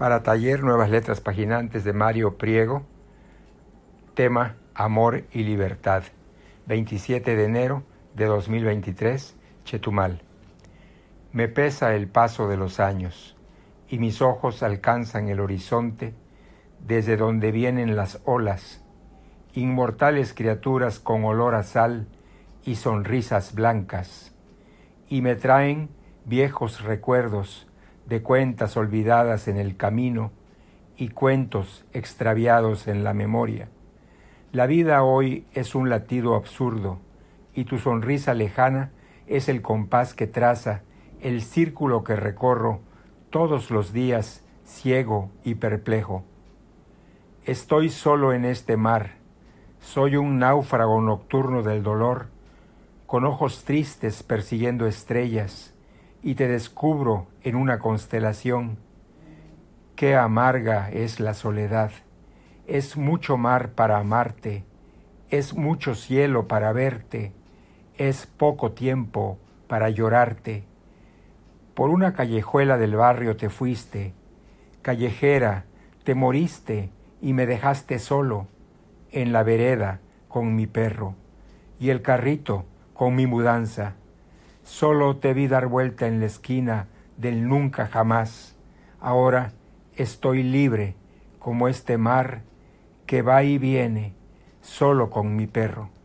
para taller Nuevas Letras Paginantes de Mario Priego, tema Amor y Libertad, 27 de enero de 2023, Chetumal. Me pesa el paso de los años y mis ojos alcanzan el horizonte desde donde vienen las olas, inmortales criaturas con olor a sal y sonrisas blancas, y me traen viejos recuerdos de cuentas olvidadas en el camino y cuentos extraviados en la memoria. La vida hoy es un latido absurdo y tu sonrisa lejana es el compás que traza el círculo que recorro todos los días ciego y perplejo. Estoy solo en este mar, soy un náufrago nocturno del dolor, con ojos tristes persiguiendo estrellas, y te descubro en una constelación. Qué amarga es la soledad. Es mucho mar para amarte, es mucho cielo para verte, es poco tiempo para llorarte. Por una callejuela del barrio te fuiste, callejera, te moriste y me dejaste solo en la vereda con mi perro y el carrito con mi mudanza. Solo te vi dar vuelta en la esquina del nunca jamás. Ahora estoy libre como este mar que va y viene solo con mi perro.